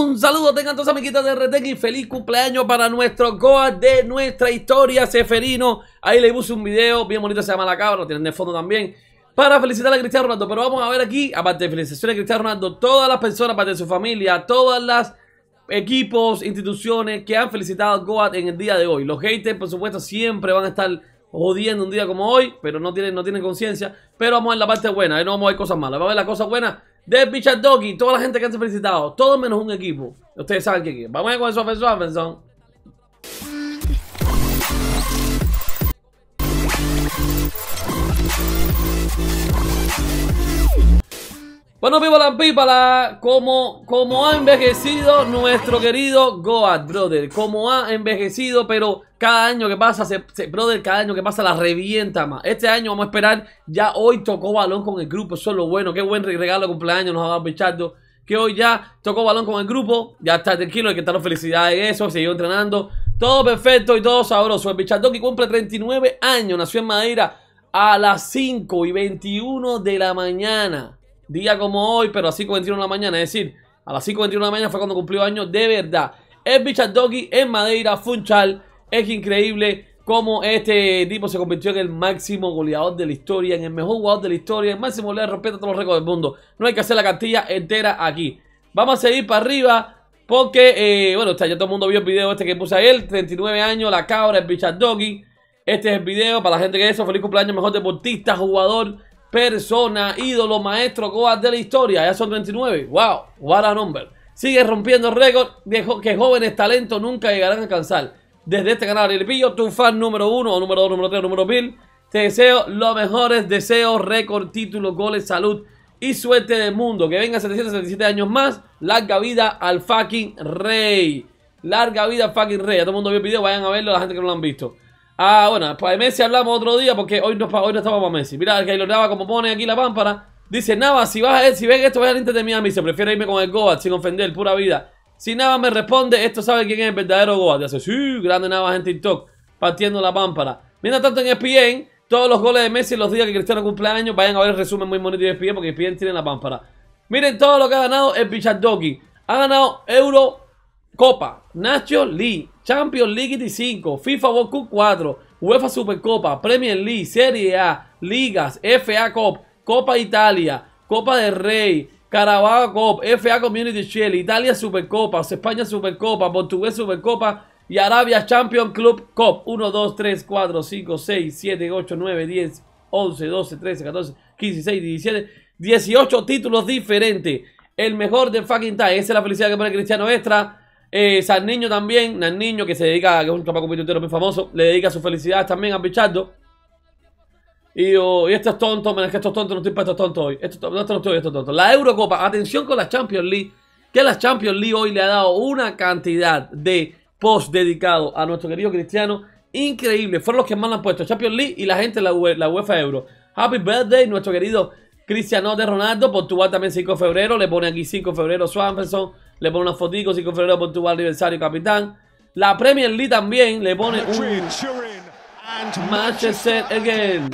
Un saludo tengan todos amiguitos de y Feliz cumpleaños para nuestro Goat de nuestra historia, Seferino. Ahí le puse un video bien bonito, se llama La Cabra, lo tienen de fondo también. Para felicitar a Cristiano Ronaldo, pero vamos a ver aquí, aparte de felicitaciones a Cristiano Ronaldo, todas las personas, aparte de su familia, todas las equipos, instituciones que han felicitado a Goat en el día de hoy. Los haters, por supuesto, siempre van a estar jodiendo un día como hoy, pero no tienen, no tienen conciencia. Pero vamos a ver la parte buena, ahí ¿eh? no vamos a ver cosas malas. Vamos a ver las cosas buenas. De Bichard Doggy, toda la gente que han felicitado, todo menos un equipo. Ustedes saben qué aquí. Vamos a ver con eso, suave Bueno, Pipala, Pipala, como, como ha envejecido nuestro querido Goat, brother. Como ha envejecido, pero cada año que pasa, se, brother, cada año que pasa la revienta más. Este año vamos a esperar, ya hoy tocó balón con el grupo, eso es lo bueno. Qué buen regalo de cumpleaños nos ha dado bichardo Que hoy ya tocó balón con el grupo, ya está tranquilo, hay que estar felicidades en eso, siguió entrenando. Todo perfecto y todo sabroso. El Pichardo que cumple 39 años, nació en Madeira a las 5 y 21 de la mañana día como hoy, pero a las 5.21 de la mañana. Es decir, a las 5.21 de la mañana fue cuando cumplió años de verdad. Es Doggy en Madeira, Funchal. Es increíble cómo este tipo se convirtió en el máximo goleador de la historia, en el mejor jugador de la historia, el máximo goleador, a todos los récords del mundo. No hay que hacer la cantilla entera aquí. Vamos a seguir para arriba. Porque, eh, bueno, bueno, ya todo el mundo vio el video este que puse ayer, 39 años, la cabra, el Bichard Doggy. Este es el video para la gente que es eso, feliz cumpleaños, mejor deportista, jugador, persona, ídolo, maestro, goa de la historia. Ya son 29. ¡Wow! ¡What a number! Sigue rompiendo récord que jóvenes talentos nunca llegarán a alcanzar. Desde este canal, El Pillo, tu fan número 1, número 2, número 3, número 1000. Te deseo los mejores deseos, récord, títulos, goles, salud y suerte del mundo. Que venga 767 años más. Larga vida al fucking rey. Larga vida al fucking rey. a todo el mundo vio el video, vayan a verlo la gente que no lo han visto. Ah, bueno, de Messi hablamos otro día porque hoy no, hoy no estamos Messi. Mira, el que lo graba como pone aquí la pámpara. Dice, Nava, si vas a, si ven esto, vayan al Inter de Miami. Se prefiere irme con el Goat sin ofender, pura vida. Si Nava me responde, esto sabe quién es el verdadero Goat. Ya hace, sí, grande Nava en TikTok, partiendo la pámpara. Mientras tanto en ESPN, todos los goles de Messi los días que Cristiano cumpleaños, vayan a ver el resumen muy bonito de ESPN porque ESPN tiene la pámpara. Miren todo lo que ha ganado el Doggy. Ha ganado Euro Copa, Nacho Lee, Champions League 25, 5, FIFA World Cup 4, UEFA Supercopa, Premier League, Serie A, Ligas, FA Cup, Copa Italia, Copa del Rey, Carabao Cup, FA Community Shield, Italia Supercopa, España Supercopa, Portugués Supercopa y Arabia Champions Club Cup. 1, 2, 3, 4, 5, 6, 7, 8, 9, 10, 11, 12, 13, 14, 15, 16, 17, 18 títulos diferentes. El mejor de fucking time. Esa es la felicidad que pone Cristiano Extra. Eh, San Niño también, Nan Niño, que se dedica, que es un chapaco muy famoso, le dedica su felicidad también a Pichardo. Y, y estos tontos, me es que estos tontos, no estoy para estos tontos hoy. esto no, no estoy, tontos. La Eurocopa, atención con la Champions League, que la Champions League hoy le ha dado una cantidad de posts dedicados a nuestro querido Cristiano increíble. Fueron los que más lo han puesto, Champions League y la gente la, e, la UEFA Euro. Happy birthday, nuestro querido Cristiano de Ronaldo. Portugal también 5 de febrero, le pone aquí 5 de febrero Swanson le pone una fotico, 5 de por Portugal aniversario capitán. La Premier League también le pone un Manchester again.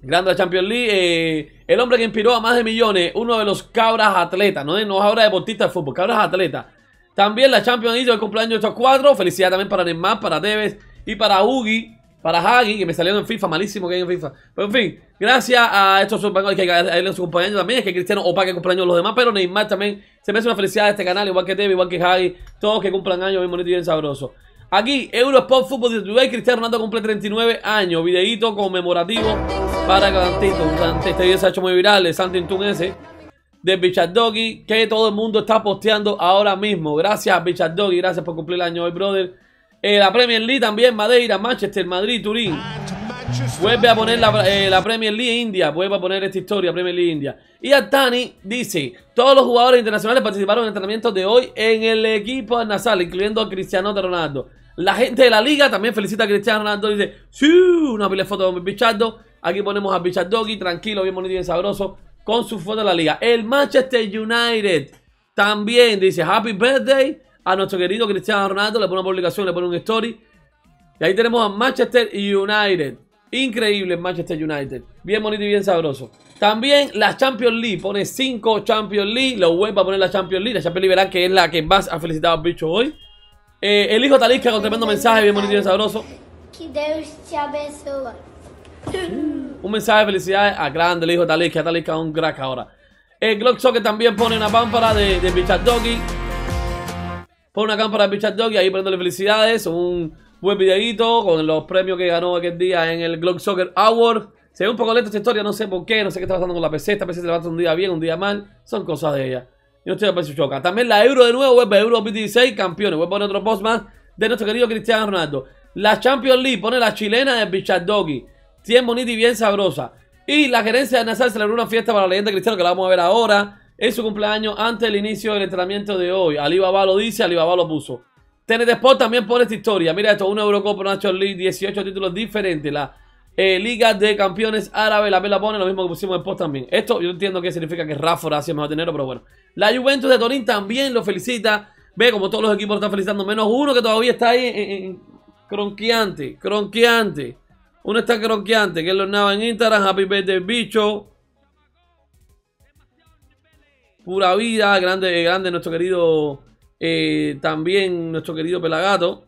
Grande Champions League. Eh, el hombre que inspiró a más de millones. Uno de los cabras atletas. No, no es ahora deportista de fútbol. Cabras atletas. También la Champions League. El cumpleaños de estos cuatro. Felicidades también para Neymar, para Deves y para Ugi para Hagi, que me salieron en FIFA, malísimo que hay en FIFA. Pero en fin, gracias a estos compañeros, que su compañero también, es que Cristiano Opa que cumpleaños los demás, pero Neymar también se me hace una felicidad de este canal, igual que Tevi, igual que Hagi, todos que cumplan años bien bonito y bien sabroso. Aquí, Eurosport Football de Cristiano Ronaldo cumple 39 años, videíto conmemorativo para Cantito, este video se ha hecho muy viral, el Tune ese. De Bichard Doggy, que todo el mundo está posteando ahora mismo. Gracias, Bichard Doggy. Gracias por cumplir el año hoy, brother. Eh, la Premier League también, Madeira, Manchester, Madrid, Turín. Vuelve a poner la, eh, la, Premier League India. Vuelve a poner esta historia, Premier League India. Y Tani dice: Todos los jugadores internacionales participaron en el entrenamiento de hoy en el equipo nasal incluyendo a Cristiano Ronaldo. La gente de la liga también felicita a Cristiano Ronaldo. Dice: Sí, una pila de fotos con Aquí ponemos a Doggy, tranquilo, bien bonito y bien sabroso, con su foto de la liga. El Manchester United también dice: Happy birthday a nuestro querido Cristiano Ronaldo, le pone una publicación, le pone un story. Y ahí tenemos a Manchester United. Increíble Manchester United. Bien bonito y bien sabroso. También la Champions League. Pone 5 Champions League. Lo web va a poner la Champions League. La Champions League que es la que más ha felicitado al bicho hoy. Eh, el hijo Talisca con tremendo mensaje. Bien bonito y bien sabroso. Un mensaje de felicidades a grande el hijo Talisca. Talisca es un crack ahora. El Glock que también pone una pámpara de, de Bichard Doggy. Pon una cámara de Bichard Dog ahí poniéndole felicidades. Un buen videíto con los premios que ganó aquel día en el Glock Soccer Award. Se ve un poco lento esta historia, no sé por qué, no sé qué está pasando con la PC. Esta PC se levanta un día bien, un día mal. Son cosas de ella. Yo estoy a precio choca. También la Euro de nuevo, web Euro 2016 campeones. Voy a poner otro post más de nuestro querido Cristiano Ronaldo. La Champions League pone la chilena de Bichard Doggy. Tiene bonita y bien sabrosa. Y la gerencia de Nazar celebró una fiesta para la leyenda Cristiano que la vamos a ver ahora en su cumpleaños antes del inicio del entrenamiento de hoy. Alibaba lo dice, Alibaba lo puso. TNT Sport también por esta historia. Mira esto, una Eurocopa, una League, 18 títulos diferentes. La eh, Liga de Campeones Árabe, la la pone lo mismo que pusimos en post también. Esto yo entiendo que significa que Rafa hace mejor dinero, pero bueno. La Juventus de Torín también lo felicita. Ve como todos los equipos están felicitando, menos uno que todavía está ahí en, Cronquiante. cronqueante, cronqueante. Uno está cronqueante, que es lo en Instagram, Happy Birthday Bicho. Pura vida, grande, grande nuestro querido, eh, también nuestro querido Pelagato.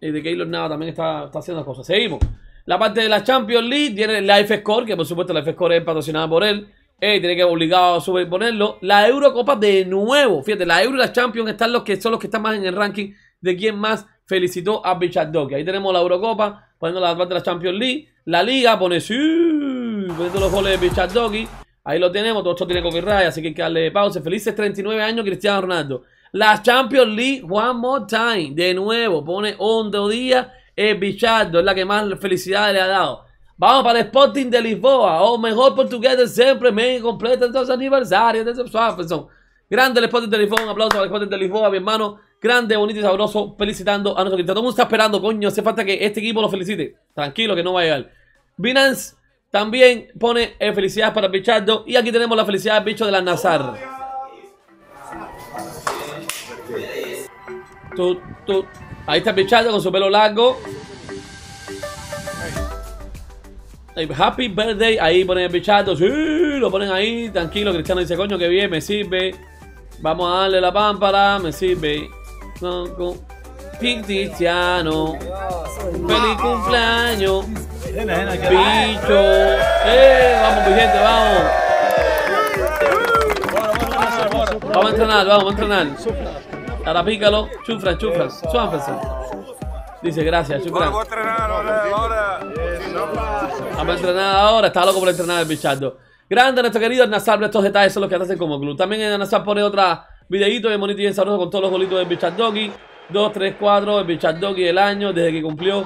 Eh, de Keylor Nava también está, haciendo cosas. Seguimos. La parte de la Champions League tiene la F-Score, que por supuesto la F-Score es patrocinada por él. Eh, tiene que obligado a sobreponerlo. La Eurocopa de nuevo. Fíjate, la Euro y la Champions están los que son los que están más en el ranking de quien más felicitó a Bichard Docky. Ahí tenemos la Eurocopa, poniendo la parte de la Champions League. La Liga pone sí, poniendo los goles de Bichard Docky. Ahí lo tenemos, todo esto tiene copyright, así que hay que darle pausa. Felices 39 años, Cristiano Ronaldo. La Champions League, one more time. De nuevo, pone hondo día. El Bichardo es la que más felicidad le ha dado. Vamos para el Sporting de Lisboa. O mejor portugués de siempre. Me completa los aniversarios de Grande el Sporting de Lisboa. Un aplauso para el Sporting de Lisboa, mi hermano. Grande, bonito y sabroso. Felicitando a nuestro Cristiano. Todo el mundo está esperando, coño. Hace falta que este equipo lo felicite. Tranquilo, que no va a llegar. Binance también pone felicidad eh, felicidades para Pichardo. Y aquí tenemos la felicidad del bicho de la Nazar. Tú, Ahí está Pichardo con su pelo largo. Happy birthday. Ahí pone el Pichardo. Sí, lo ponen ahí. Tranquilo, Cristiano dice, coño, que bien, me sirve. Vamos a darle la pámpara, me sirve. Pink Cristiano. Feliz cumpleaños. ¡Bicho! Eh, vamos, mi gente, vamos. Vamos a entrenar, vamos a entrenar. Ahora pícalo. Chufran, chufran. Dice gracias, chufran. Vamos a entrenar ahora. Vamos a entrenar ahora. Está loco por entrenar el bichardo. Grande nuestro querido Nazar, estos detalles son los que hacen como club. También en eh, Nazar pone otra videito de bonito y bien sabroso con todos los bolitos del Bichard Doggy. 2, 3, 4, el Bichard Doggy del año, desde que cumplió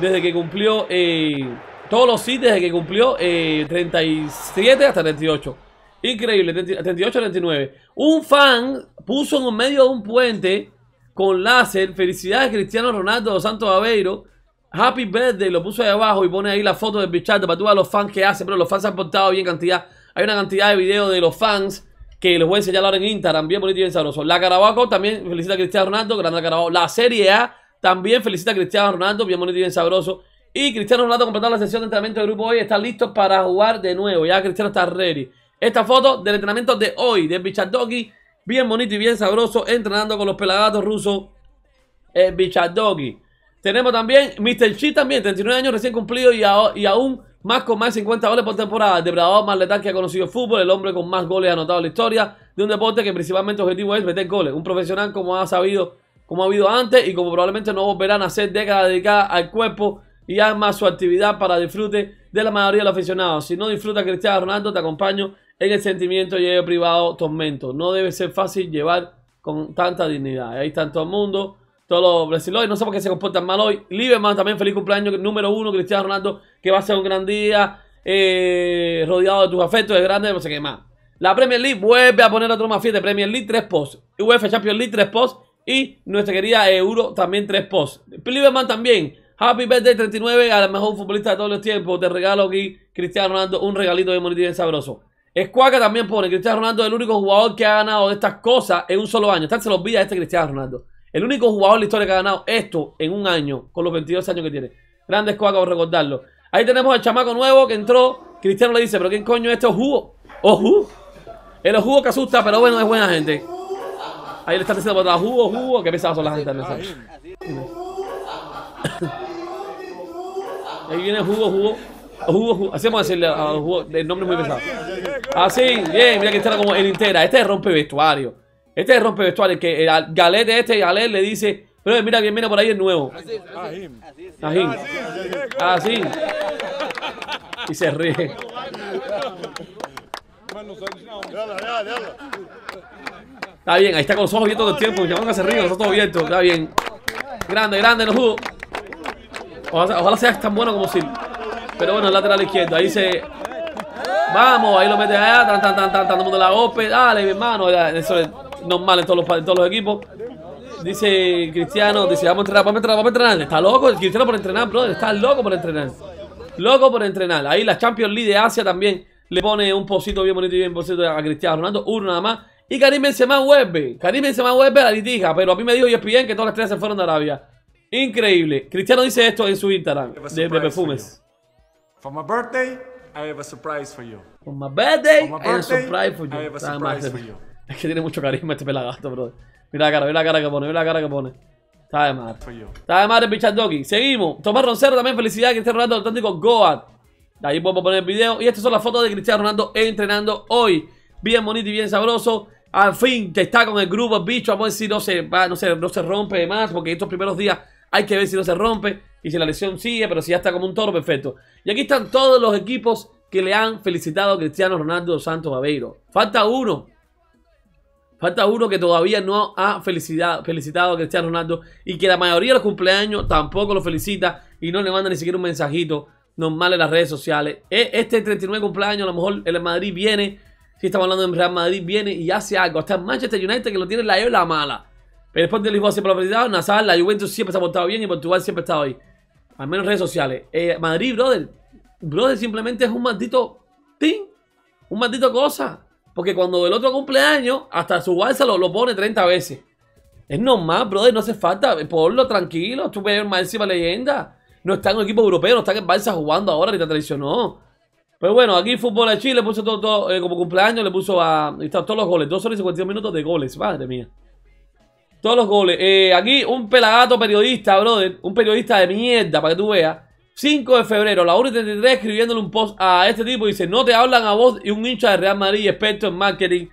desde que cumplió eh, todos los sitios. desde que cumplió 37 eh, hasta 38. Increíble, 38 39. Un fan puso en medio de un puente con láser. Felicidades, Cristiano Ronaldo Santo Santos Aveiro. Happy birthday, lo puso ahí abajo y pone ahí la foto del bichardo para todos los fans que hacen. Pero los fans han portado bien cantidad. Hay una cantidad de videos de los fans que les voy a enseñar ahora en Instagram. Bien bonito y bien sabroso. La Carabaco también felicita a Cristiano Ronaldo, Grande Carabaco. La Serie A también felicita a Cristiano Ronaldo, bien bonito y bien sabroso. Y Cristiano Ronaldo completó la sesión de entrenamiento de grupo hoy. Está listo para jugar de nuevo. Ya Cristiano está ready. Esta foto del entrenamiento de hoy de Bichardogui. Bien bonito y bien sabroso. Entrenando con los pelagatos rusos. Eh, Bichardogui. Tenemos también Mr. Chi también. 39 años recién cumplido y, y aún más con más de 50 goles por temporada. El depredador más letal que ha conocido el fútbol. El hombre con más goles anotado en la historia. De un deporte que principalmente objetivo es meter goles. Un profesional como ha sabido como ha habido antes y como probablemente no volverán a ser décadas dedicadas al cuerpo y alma su actividad para disfrute de la mayoría de los aficionados. Si no disfruta Cristiano Ronaldo, te acompaño en el sentimiento y el privado tormento. No debe ser fácil llevar con tanta dignidad. Ahí están todo el mundo, todos los brasileños. No sé por qué se comportan mal hoy. Lieberman también, feliz cumpleaños número uno, Cristiano Ronaldo, que va a ser un gran día, eh, rodeado de tus afectos, es grande, no sé qué más. La Premier League vuelve a poner otro más de Premier League, 3 post. UEFA Champions League, 3 post. Y nuestra querida Euro también tres posts. pliveman también. Happy birthday 39 a la mejor futbolista de todos los tiempos. Te regalo aquí, Cristiano Ronaldo, un regalito de monitín sabroso. Escuaca también pone, Cristiano Ronaldo es el único jugador que ha ganado de estas cosas en un solo año. Están se los este Cristiano Ronaldo. El único jugador de la historia que ha ganado esto en un año, con los 22 años que tiene. Grande Escuaca por recordarlo. Ahí tenemos al chamaco nuevo que entró. Cristiano le dice, pero ¿quién coño es este Ojugo? Ojugo. El Ojugo que asusta, pero bueno, es buena gente. Ahí le están diciendo para jugo, jugo. que pesadas son las gente Ahí viene jugo, jugo. Jugo, jugo. Hacemos decirle a jugo. El nombre muy pesado. Así, ah, bien. Mira que está como el Intera. Este es rompe vestuario. Este es rompe vestuario. Que el galete este, Galet le dice. Pero mira bien, mira por ahí el nuevo. Así. Y se ríe. Está bien, ahí está con los ojos abiertos todo el tiempo. van hacia arriba, está todo abiertos. Está bien. Grande, grande, no jugo. Ojalá, sea tan bueno como Sil. Pero bueno, el lateral izquierdo. Ahí se. Vamos, ahí lo mete allá. Tan, tan, tan, tan, tan. mucho la golpe. Dale, mi hermano. Eso es normal en todos los, equipos. Dice Cristiano, dice, vamos a entrenar, vamos a entrenar, vamos a entrenar. Está loco el Cristiano por entrenar, brother. Está loco por entrenar. Loco por entrenar. Ahí la Champions League de Asia también le pone un posito bien bonito y bien posito a Cristiano Ronaldo. Uno nada más. Y Karim Benzema vuelve. Karim Benzema vuelve a la litija. Pero a mí me dijo bien que todas las tres se fueron de Arabia. Increíble. Cristiano dice esto en su Instagram de, perfumes. For my birthday, I have a surprise for you. For my birthday, I have a surprise for you. I Es que tiene mucho carisma este pelagato, bro. Mira la cara, mira la cara que pone, mira la cara que pone. Está de madre. Está de madre doggy. Seguimos. Tomás Roncero también. Felicidades, Cristiano Ronaldo Auténtico Goat. Ahí podemos poner el video. Y estas son las fotos de Cristiano Ronaldo entrenando hoy. Bien bonito y bien sabroso. Al fin, te está con el grupo, bicho. Vamos a ver si no se, va, no se, no se rompe más, porque estos primeros días hay que ver si no se rompe y si la lesión sigue, pero si ya está como un toro, perfecto. Y aquí están todos los equipos que le han felicitado a Cristiano Ronaldo Santos Aveiro. Falta uno. Falta uno que todavía no ha felicitado, felicitado a Cristiano Ronaldo y que la mayoría de los cumpleaños tampoco lo felicita y no le manda ni siquiera un mensajito normal en las redes sociales. E, este 39 cumpleaños, a lo mejor el Madrid viene si estamos hablando en Real Madrid, viene y hace algo. Hasta en Manchester United que lo tiene la E la mala. pero después de Lisboa siempre lo ha Nazar, la Juventus siempre se ha portado bien y Portugal siempre ha estado ahí. Al menos redes sociales. Eh, Madrid, brother. Brother simplemente es un maldito ting. Un maldito cosa. Porque cuando el otro cumpleaños, hasta su balsa lo, pone 30 veces. Es normal, brother, no hace falta. lo tranquilo. Tú ves máxima leyenda. No está en un equipo europeo, no está en Balsa jugando ahora ni te traicionó. Pero bueno, aquí Fútbol de Chile le puso todo, eh, como cumpleaños, le puso a. Está, todos los goles, Dos horas y 52 minutos de goles, madre mía. Todos los goles. Eh, aquí un pelagato periodista, brother. Un periodista de mierda, para que tú veas. 5 de febrero, la 1 y 33, escribiéndole un post a este tipo. y Dice: No te hablan a vos y un hincha de Real Madrid, experto en marketing.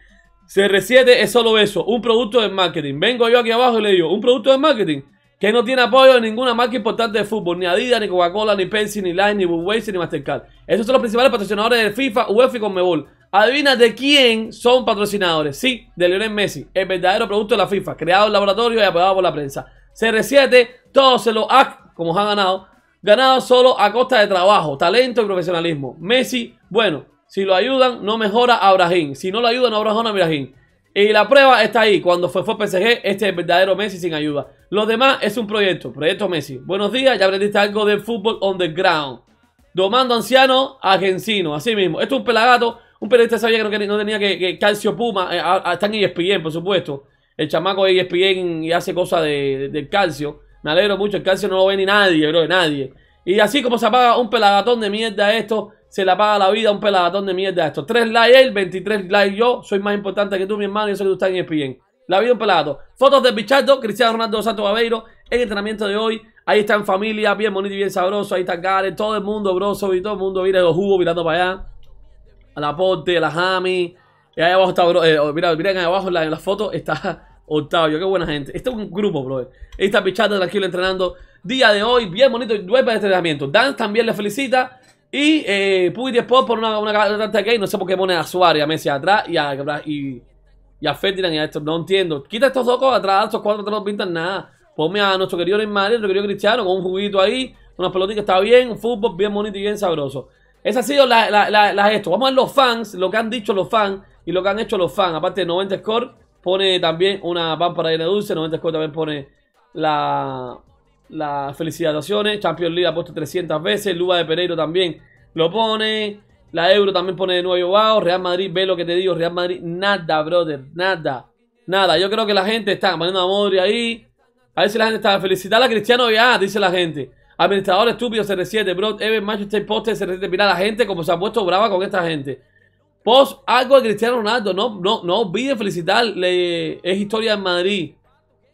CR7 es solo eso, un producto de marketing. Vengo yo aquí abajo y le digo: ¿Un producto de marketing? que no tiene apoyo de ninguna marca importante de fútbol, ni Adidas, ni Coca-Cola, ni Pepsi, ni Line, ni Budweiser, ni Mastercard. Esos son los principales patrocinadores de FIFA, UEFA y Conmebol. Adivina de quién son patrocinadores. Sí, de Lionel Messi, el verdadero producto de la FIFA, creado en laboratorio y apoyado por la prensa. CR7, todos se lo ha, como han ganado, ganado solo a costa de trabajo, talento y profesionalismo. Messi, bueno, si lo ayudan, no mejora a Brahim. Si no lo ayudan, no mejora a Brahim. Y la prueba está ahí. Cuando fue, fue PSG, este es verdadero Messi sin ayuda. Lo demás es un proyecto, proyecto Messi. Buenos días, ya aprendiste algo de fútbol on the ground. Domando anciano argentino, así mismo. Esto es un pelagato, un periodista sabía que no, tenía que, calcio puma. Están eh, a, a, e por supuesto. El chamaco de ESPN y hace cosas de, calcio. Me alegro mucho, el calcio no lo ve ni nadie, bro, nadie. Y así como se apaga un peladatón de mierda esto, se le apaga la vida a un peladatón de mierda esto. tres likes él, 23 likes yo, soy más importante que tú, mi hermano, y eso que tú estás en ESPN. La vida un pelado Fotos de Bichardo, Cristiano Ronaldo Santo Babeiro, el entrenamiento de hoy. Ahí están familia, bien bonito y bien sabroso. Ahí están Gare, todo el mundo, broso, y todo el mundo mira los jugos mirando para allá. A la Porte, a la Jami. Y ahí abajo está, eh, oh, mira, miren ahí abajo en, la, en las fotos está Octavio, qué buena gente. Este es un grupo, brother. Esta está Pichata tranquilo entrenando. Día de hoy, bien bonito, duerme de entrenamiento. Dan también le felicita. Y eh, y Sport por una, una carta de No sé por qué pone a Suárez, a Messi atrás y a, y, y a Ferdinand y a esto. No entiendo. Quita estos dos atrás, estos cuatro no pintan nada. Ponme a nuestro querido Neymar, nuestro querido Cristiano, con un juguito ahí, unas que está bien, un fútbol bien bonito y bien sabroso. Esa ha sido la, la, esto. Vamos a ver los fans, lo que han dicho los fans y lo que han hecho los fans. Aparte de 90 Score pone también una pámpara de dulce, 90 también pone la, la felicitaciones, Champions League ha puesto 300 veces, Luba de Pereiro también lo pone, la Euro también pone de nuevo wow, Real Madrid, ve lo que te digo, Real Madrid, nada, brother, nada, nada, yo creo que la gente está mandando a Modri ahí, a ver si la gente está, felicitar a Cristiano ya, dice la gente, administrador estúpido CR7, bro, Ever Manchester post CR7, mira la gente como se ha puesto brava con esta gente. Post algo de Cristiano Ronaldo. No, no, no olviden felicitarle. Es historia en Madrid.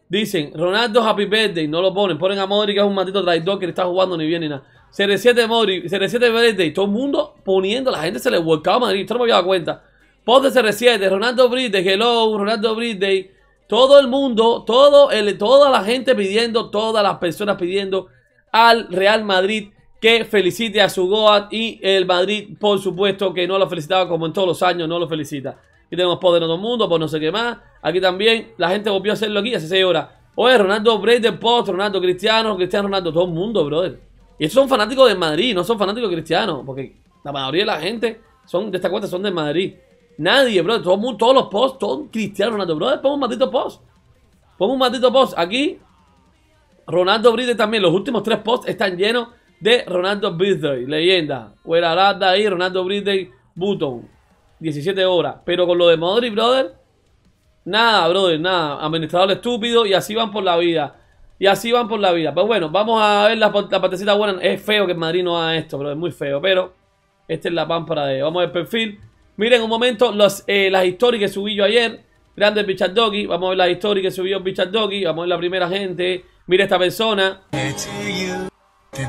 Dicen, Ronaldo Happy Birthday. No lo ponen. Ponen a Modric, que es un maldito traidor que le está jugando ni bien ni nada. CR7 Mori, CR7 Birthday. Todo el mundo poniendo. La gente se le volcaba a Madrid. Esto no me había dado cuenta. Post de CR7, Ronaldo Birthday. Hello, Ronaldo Birthday. Todo el mundo, todo el, toda la gente pidiendo, todas las personas pidiendo al Real Madrid que felicite a su Goat y el Madrid, por supuesto, que no lo felicitaba como en todos los años, no lo felicita. Aquí tenemos Poder de todo el mundo, por no sé qué más. Aquí también la gente volvió a hacerlo aquí hace 6 horas. Oye, Ronaldo Breite, Post, Ronaldo Cristiano, Cristiano Ronaldo, todo el mundo, brother. Y estos son fanáticos de Madrid, no son fanáticos cristianos, porque la mayoría de la gente son de esta cuenta son de Madrid. Nadie, brother, todo, todos los posts, son cristianos, Ronaldo, brother, pon un maldito post. Pon un maldito post. Aquí, Ronaldo Bride también, los últimos tres posts están llenos de Ronaldo Birthday, leyenda. data ahí, Ronaldo Birthday, Button. 17 horas. Pero con lo de Modric, brother, nada, brother, nada. Administrador estúpido y así van por la vida. Y así van por la vida. Pues bueno, vamos a ver la, partecita buena. Es feo que el Madrid no haga esto, pero es muy feo. Pero esta es la pámpara de... Vamos a ver perfil. Miren un momento eh, las historias que subí yo ayer. Grande Bichard Doggy. Vamos a ver las historias que subió Bichard Doggy. Vamos a ver la primera gente. Mira esta persona. Happy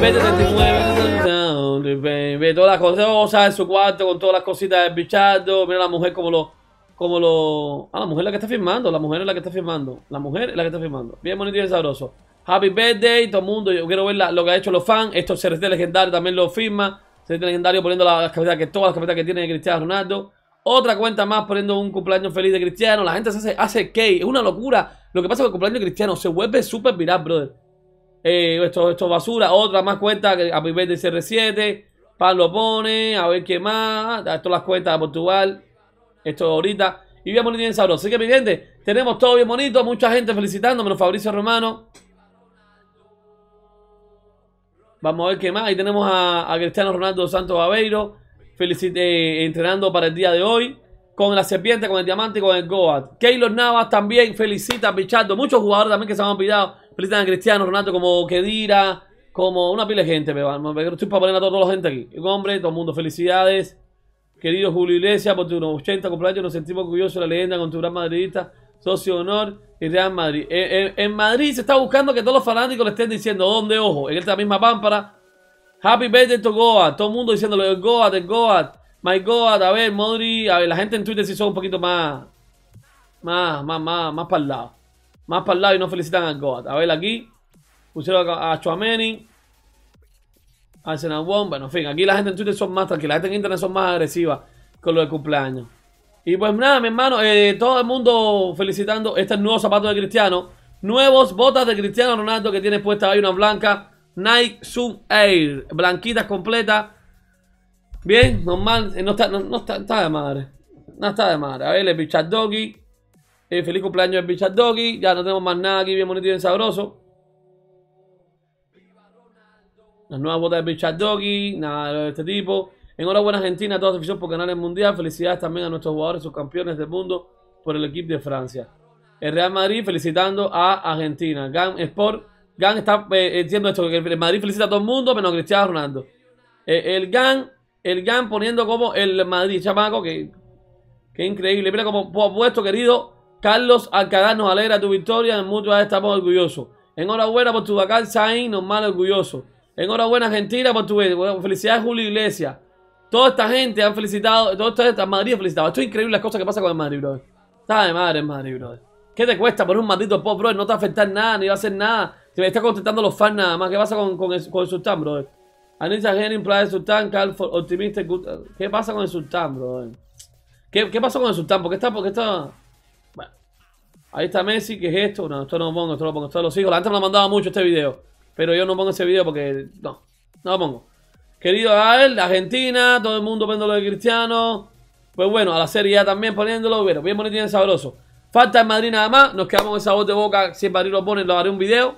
birthday 39 Todas las cosas en su cuarto con todas las cositas de bichardo Mira la mujer como lo. Como lo. Ah, la mujer es la que está firmando. La mujer es la que está firmando. La mujer es la que está firmando. Bien bonito y sabroso. Happy birthday, todo el mundo. Yo quiero ver lo que ha hecho los fans. Esto CRT legendario también lo firma. CRT legendario poniendo la que todas las camisetas que tiene Cristiano Ronaldo. Otra cuenta más poniendo un cumpleaños feliz de Cristiano. La gente se hace, hace cake. Es una locura. Lo que pasa con el cumpleaños de Cristiano se vuelve súper viral, brother. Eh, esto, esto basura. Otra más cuenta que a nivel de CR7. Pablo pone. A ver qué más. todas las cuentas de Portugal. Esto ahorita. Y bien bonito y bien sabroso. Así que, mi tenemos todo bien bonito. Mucha gente felicitándome. Fabricio Romano. Vamos a ver qué más. Ahí tenemos a, Cristiano Ronaldo Santos Aveiro Felicite, eh, entrenando para el día de hoy. Con la serpiente, con el diamante con el Goat. Keylor Navas también felicita a Pichardo. Muchos jugadores también que se han olvidado felicitan a Cristiano Ronaldo como Kedira, como una pila de gente. Me, estoy para poner a toda la gente aquí. hombre, todo el mundo, felicidades. Querido Julio Iglesias, por tu 80 cumpleaños, nos sentimos orgullosos de la leyenda con tu gran madridista, socio de honor y Real Madrid. Eh, eh, en, Madrid se está buscando que todos los fanáticos le estén diciendo, ¿dónde ojo? En esta misma pámpara. Happy birthday to Goat. Todo el mundo diciéndole, Goat, Goat, my Goat. A ver, Modri, a ver, la gente en Twitter sí son un poquito más, más, más, más, más para el lado. Más para el lado y no felicitan a Goat. A ver aquí. Pusieron a Chuameni. Arsenal Won. Bueno, en fin, aquí la gente en Twitter son más tranquila. La gente en Internet son más agresiva con lo de cumpleaños. Y pues nada, mi hermano, eh, todo el mundo felicitando este nuevo zapato de Cristiano. Nuevos botas de Cristiano Ronaldo que tiene puesta ahí una blanca. Nike Zoom Air. Blanquitas completas. Bien, normal. Eh, no está, de madre. No está de madre. A ver, el doggy. Eh, feliz cumpleaños, Bichard Doggy. Ya no tenemos más nada aquí, bien bonito y bien sabroso. Las nuevas botas de Bichard Doggy, nada de este tipo. Enhorabuena Argentina a toda su por ganar el Mundial. Felicidades también a nuestros jugadores, sus campeones del mundo, por el equipo de Francia. El Real Madrid felicitando a Argentina. GAN Sport, GAN está eh, diciendo esto, que el Madrid felicita a todo el mundo, menos Cristiano Ronaldo. Eh, el GAN, el GAN poniendo como el Madrid, chamaco, que, que increíble. Mira como puesto, querido, Carlos Alcaraz nos alegra tu victoria. En Mutua estamos orgullosos. Enhorabuena por tu vacanza ahí, normal, orgulloso. Enhorabuena, Argentina, por tu. felicidad, felicidades, Julio Iglesias. Toda esta gente han felicitado. Toda esta Madrid ha felicitado. Esto es increíble las cosas que pasa con el Madrid, brother. Está de madre Madrid, brother. ¿Qué te cuesta poner un maldito pop, brother? No te va a afectar nada, ni va a hacer nada. Te me está contestando los fans nada más. ¿Qué pasa con, con, el, con Sultán, brother? Anissa Henning, Playa Sultán, Carl Optimista. ¿Qué pasa con el Sultán, brother? ¿Qué, ¿Qué pasó con el Sultán? ¿Por qué está.? Por qué está Ahí está Messi, que es esto? No, esto no lo pongo, esto lo pongo, esto lo sigo. La gente me lo mandaba mucho este video, pero yo no pongo ese video porque no, no lo pongo. Querido Gael, de Argentina, todo el mundo poniéndolo de Cristiano. Pues bueno, a la Serie ya también poniéndolo, pero bien bonito y sabroso. Falta en Madrid nada más, nos quedamos con esa voz de boca, si en Madrid lo ponen, lo haré un video.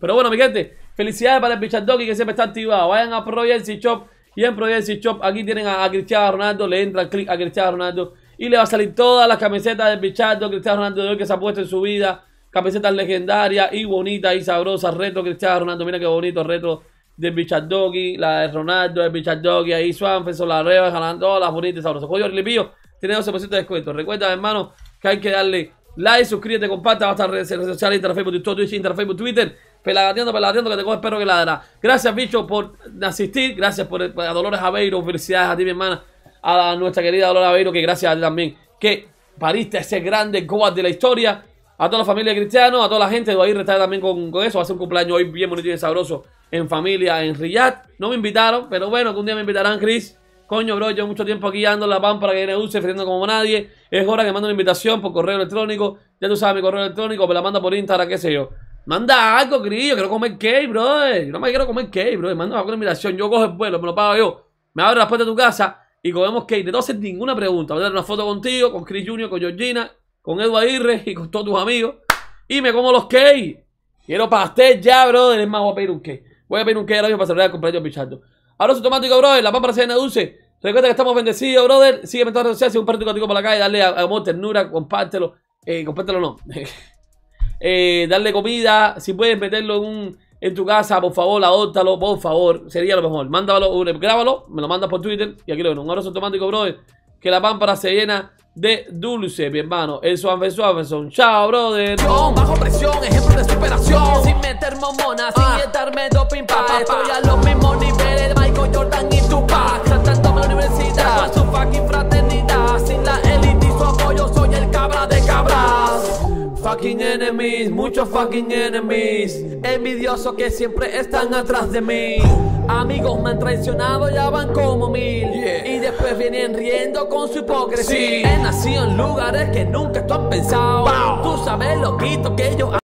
Pero bueno, mi gente, felicidades para el Pichardoki que siempre está activado. Vayan a Pro Shop y en Pro Shop aquí tienen a, Cristiano Ronaldo, le entran clic a Cristiano Ronaldo y le va a salir todas las camisetas de Bichardo. Cristiano Ronaldo de hoy que se ha puesto en su vida. Camisetas legendarias y bonitas y sabrosas. Reto Cristiano Ronaldo, mira qué bonito reto de Bichardogui, la de Ronaldo, de Doggy. ahí Swanferson, la Reba, jalando todas las bonitas y sabrosas. el Lipillo tiene 12% de descuento. Recuerda, hermano, que hay que darle like, suscríbete, todas las redes sociales, Instagram YouTube, Twitch, Instagram Twitter. Pelagateando, pelagateando, que te coge el perro que ladra. Gracias, bicho, por asistir. Gracias por, a Dolores Aveiro. Felicidades a ti, mi hermana a nuestra querida Dolores Aveiro, que gracias a ti también, que pariste ese grande Goat de la historia. A toda la familia de Cristiano, a toda la gente, de ahí está también con, eso. Va a ser un cumpleaños hoy bien bonito y sabroso en familia, en Riyadh. No me invitaron, pero bueno, que un día me invitarán, Chris. Coño, bro, yo mucho tiempo aquí ando la pan para que dulce, friendo como nadie. Es hora que mando una invitación por correo electrónico. Ya tú sabes mi correo electrónico, me la manda por Instagram, qué sé yo. Manda algo, Cris, yo quiero comer cake, bro. yo No me quiero comer cake, bro. Manda una invitación, yo cojo el vuelo, me lo pago yo. Me abro la puerta de tu casa y comemos cake Kane. No haces ninguna pregunta. Voy a dar una foto contigo, con Chris Junior, con Georgina, con Edu Aguirre y con todos tus amigos. Y me como los cakes. Quiero pastel ya, brother. Es más, voy a pedir un cake. Voy a pedir un cake ahora mismo para celebrar el cumpleaños de Pichardo. Abrazo automático, brother. La pampa se llena dulce. Recuerda que estamos bendecidos, brother. Sígueme en todas las redes sociales. Si un partido contigo por la calle, dale amor, ternura, compártelo. Eh, compártelo no. eh, darle comida. Si puedes meterlo en un en tu casa, por favor, adóptalo, por favor. Sería lo mejor. Mándalo, eh, grábalo, me lo manda por Twitter y aquí lo ven. Un abrazo automático, brother. Que la pámpara se llena de dulce, mi hermano. El Suave Suave son. Chao, brother. bajo presión, ejemplo de superación. Sin meter momona, ah. sin meterme doping, pa. Estoy a los mismos niveles Michael Jordan y tu fucking enemies, muchos fucking enemies. Envidiosos que siempre están atrás de mí. Amigos me han traicionado, ya van como mil. Y después vienen riendo con su hipocresía. He nacido en lugares que nunca tú has pensado. Tú sabes, loquito, que yo.